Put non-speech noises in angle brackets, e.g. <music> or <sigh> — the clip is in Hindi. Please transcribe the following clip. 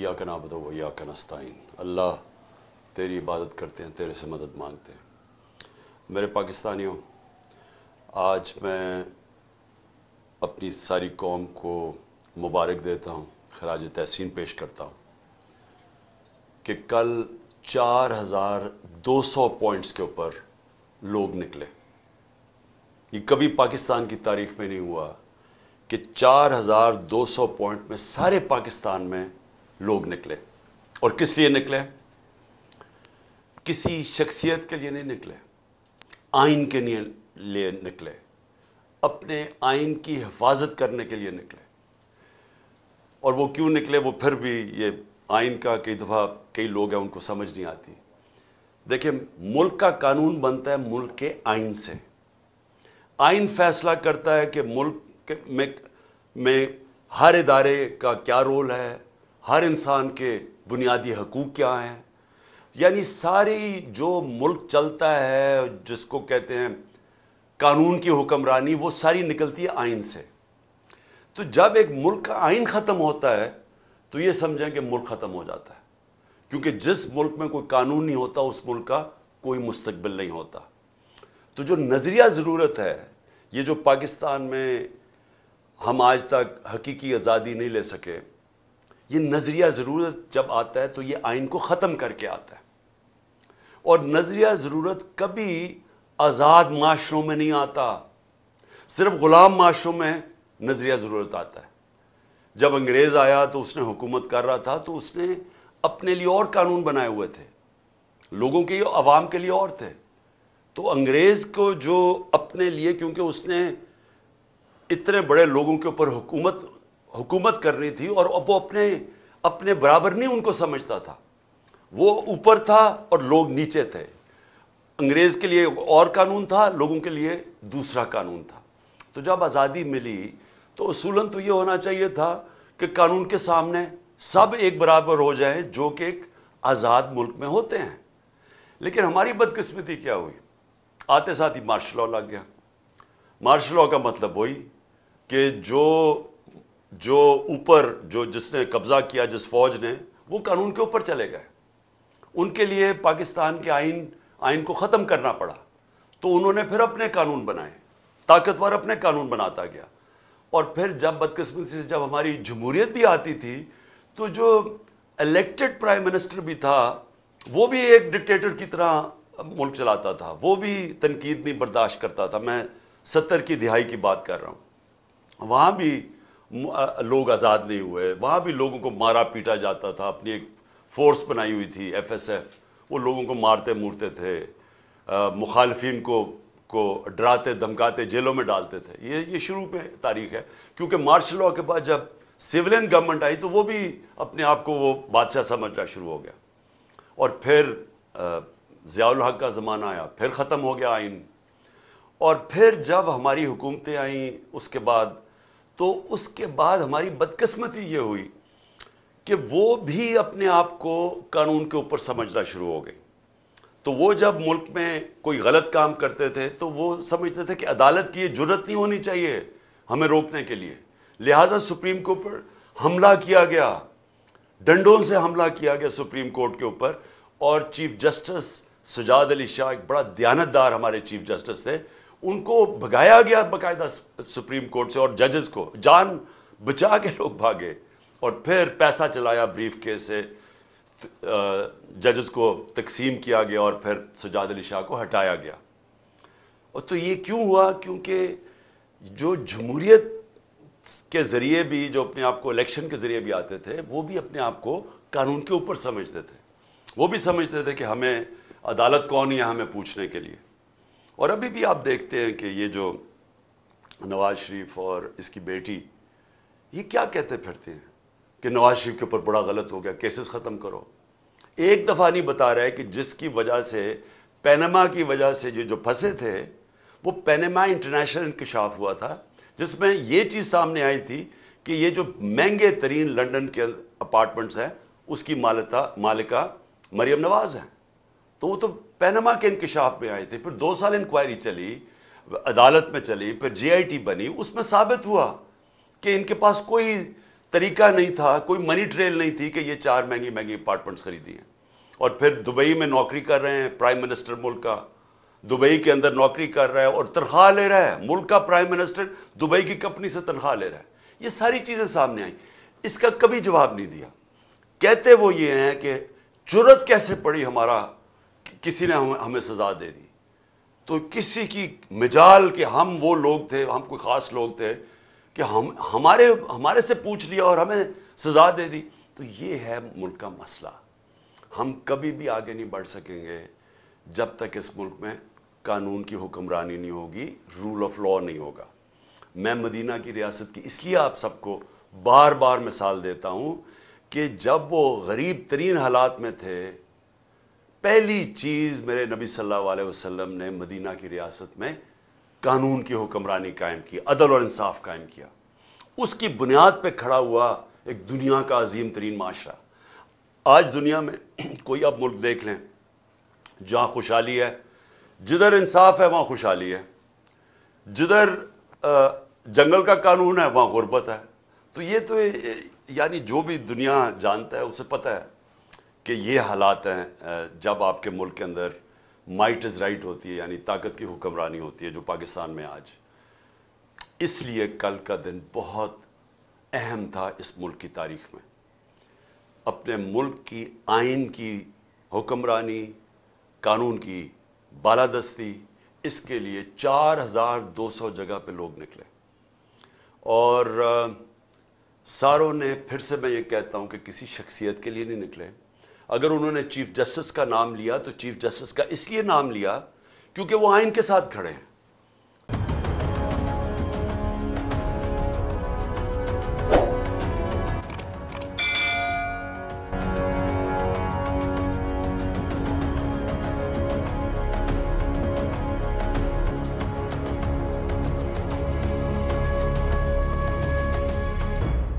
या का नाबद व या नस्ताइन अल्लाह तेरी इबादत करते हैं तेरे से मदद मांगते हैं मेरे पाकिस्तानियों आज मैं अपनी सारी कौम को मुबारक देता हूँ खराज तहसीन पेश करता हूँ कि कल 4,200 पॉइंट्स के ऊपर लोग निकले ये कभी पाकिस्तान की तारीख में नहीं हुआ कि 4,200 पॉइंट में सारे पाकिस्तान में लोग निकले और किस लिए निकले किसी शख्सियत के लिए नहीं निकले आइन के लिए निकले अपने आइन की हिफाजत करने के लिए निकले और वो क्यों निकले वो फिर भी ये आइन का कई दफ़ा कई लोग हैं उनको समझ नहीं आती देखिए मुल्क का कानून बनता है मुल्क के आइन से आइन फैसला करता है कि मुल्क में में हर इदारे का क्या रोल है हर इंसान के बुनियादी हकूक क्या हैं यानी सारी जो मुल्क चलता है जिसको कहते हैं कानून की हुक्मरानी वो सारी निकलती है आइन से तो जब एक मुल्क का आइन ख़त्म होता है तो ये समझें कि मुल्क ख़त्म हो जाता है क्योंकि जिस मुल्क में कोई कानून नहीं होता उस मुल्क का कोई मुस्तबिल नहीं होता तो जो नज़रिया ज़रूरत है ये जो पाकिस्तान में हम आज तक हकीकी आज़ादी नहीं ले सके ये नजरिया जरूरत जब आता है तो ये आइन को खत्म करके आता है और नजरिया जरूरत कभी आजाद माशरों में नहीं आता सिर्फ गुलाम माशरों में नजरिया जरूरत आता है जब अंग्रेज आया तो उसने हुकूमत कर रहा था तो उसने अपने लिए और कानून बनाए हुए थे लोगों के आवाम के लिए और थे तो अंग्रेज को जो अपने लिए क्योंकि उसने इतने बड़े लोगों के ऊपर हुकूमत हुकूमत कर रही थी और अब वो अपने अपने बराबर नहीं उनको समझता था वो ऊपर था और लोग नीचे थे अंग्रेज के लिए और कानून था लोगों के लिए दूसरा कानून था तो जब आज़ादी मिली तो असूलन तो ये होना चाहिए था कि कानून के सामने सब एक बराबर हो जाए जो कि एक आज़ाद मुल्क में होते हैं लेकिन हमारी बदकिस्मती क्या हुई आते साथ ही मार्शल लॉ लग गया मार्शल लॉ का मतलब वही कि जो जो ऊपर जो जिसने कब्जा किया जिस फौज ने वो कानून के ऊपर चले गए उनके लिए पाकिस्तान के आइन आइन को ख़त्म करना पड़ा तो उन्होंने फिर अपने कानून बनाए ताकतवर अपने कानून बनाता गया और फिर जब बदकिस्मती से जब हमारी जमहूरियत भी आती थी तो जो इलेक्टेड प्राइम मिनिस्टर भी था वो भी एक डिक्टेटर की तरह मुल्क चलाता था वो भी तनकीद नहीं बर्दाश्त करता था मैं सत्तर की दिहाई की बात कर रहा हूँ वहाँ भी लोग आज़ाद नहीं हुए वहाँ भी लोगों को मारा पीटा जाता था अपनी एक फोर्स बनाई हुई थी एफएसएफ वो लोगों को मारते मूरते थे मुखालफिन को को डराते धमकाते जेलों में डालते थे ये ये शुरू में तारीख है क्योंकि मार्शल लॉ के बाद जब सिविलियन गवर्नमेंट आई तो वो भी अपने आप को वो बादशाह समझना शुरू हो गया और फिर जियाउल हक का ज़माना आया फिर ख़त्म हो गया आइन और फिर जब हमारी हुकूमतें आईं उसके बाद तो उसके बाद हमारी बदकिस्मती ये हुई कि वो भी अपने आप को कानून के ऊपर समझना शुरू हो गई तो वो जब मुल्क में कोई गलत काम करते थे तो वो समझते थे कि अदालत की ये जरूरत नहीं होनी चाहिए हमें रोकने के लिए लिहाजा सुप्रीम के ऊपर हमला किया गया डंडों से हमला किया गया सुप्रीम कोर्ट के ऊपर और चीफ जस्टिस सजाद अली शाह एक बड़ा दयानतदार हमारे चीफ जस्टिस थे उनको भगाया गया बकायदा सुप्रीम कोर्ट से और जजेस को जान बचा के लोग भागे और फिर पैसा चलाया ब्रीफ केस से जजेस को तकसीम किया गया और फिर सजाद अली शाह को हटाया गया और तो ये क्यों हुआ क्योंकि जो जमहूरियत के ज़रिए भी जो अपने आप को इलेक्शन के ज़रिए भी आते थे वो भी अपने आप को कानून के ऊपर समझते थे वो भी समझते थे कि हमें अदालत कौन है हमें पूछने के लिए और अभी भी आप देखते हैं कि ये जो नवाज शरीफ और इसकी बेटी ये क्या कहते फिरते हैं कि नवाज शरीफ के ऊपर बड़ा गलत हो गया केसेस ख़त्म करो एक दफ़ा नहीं बता रहा है कि जिसकी वजह से पैनमा की वजह से जो जो फंसे थे वो पैनमा इंटरनेशनल इंकशाफ हुआ था जिसमें ये चीज़ सामने आई थी कि ये जो महंगे तरीन लंदन के अपार्टमेंट्स हैं उसकी मालता मालिका मरियम नवाज़ हैं तो वो तो पैनमा के इंकशाफ में आए थे फिर दो साल इंक्वायरी चली अदालत में चली फिर आई टी बनी उसमें साबित हुआ कि इनके पास कोई तरीका नहीं था कोई मनी ट्रेल नहीं थी कि ये चार महंगी महंगी अपार्टमेंट्स खरीदी हैं और फिर दुबई में नौकरी कर रहे हैं प्राइम मिनिस्टर मुल्क का दुबई के अंदर नौकरी कर रहा है और तनख्वाह ले रहा है मुल्क का प्राइम मिनिस्टर दुबई की कंपनी से तनख्वाह ले रहा है ये सारी चीज़ें सामने आई इसका कभी जवाब नहीं दिया कहते वो ये हैं कि जरूरत कैसे पड़ी हमारा किसी ने हम, हमें सजा दे दी तो किसी की मिजाल के हम वो लोग थे हम कोई खास लोग थे कि हम हमारे हमारे से पूछ लिया और हमें सजा दे दी तो ये है मुल्क का मसला हम कभी भी आगे नहीं बढ़ सकेंगे जब तक इस मुल्क में कानून की हुक्मरानी नहीं होगी रूल ऑफ लॉ नहीं होगा मैं मदीना की रियासत की इसलिए आप सबको बार बार मिसाल देता हूं कि जब वो गरीब तरीन हालात में थे पहली चीज मेरे नबी सल्लल्लाहु अलैहि वसल्लम ने मदीना की रियासत में कानून की हुक्मरानी कायम की अदल और इंसाफ कायम किया उसकी बुनियाद पर खड़ा हुआ एक दुनिया का अजीम तरीन माशरा आज दुनिया में <clears throat> कोई आप मुल्क देख लें जहां खुशहाली है जिधर इंसाफ है वहां खुशहाली है जिधर जंगल का कानून है वहां गुर्बत है तो ये तो यानी जो भी दुनिया जानता है उसे पता है कि ये हालात हैं जब आपके मुल्क के अंदर माइट इज़ राइट होती है यानी ताकत की हुक्मरानी होती है जो पाकिस्तान में आज इसलिए कल का दिन बहुत अहम था इस मुल्क की तारीख में अपने मुल्क की आइन की हुक्मरानी कानून की बालादस्ती इसके लिए चार हजार दो सौ जगह पर लोग निकले और सारों ने फिर से मैं ये कहता हूं कि किसी शख्सियत के लिए नहीं निकले अगर उन्होंने चीफ जस्टिस का नाम लिया तो चीफ जस्टिस का इसलिए नाम लिया क्योंकि वो आइन के साथ खड़े हैं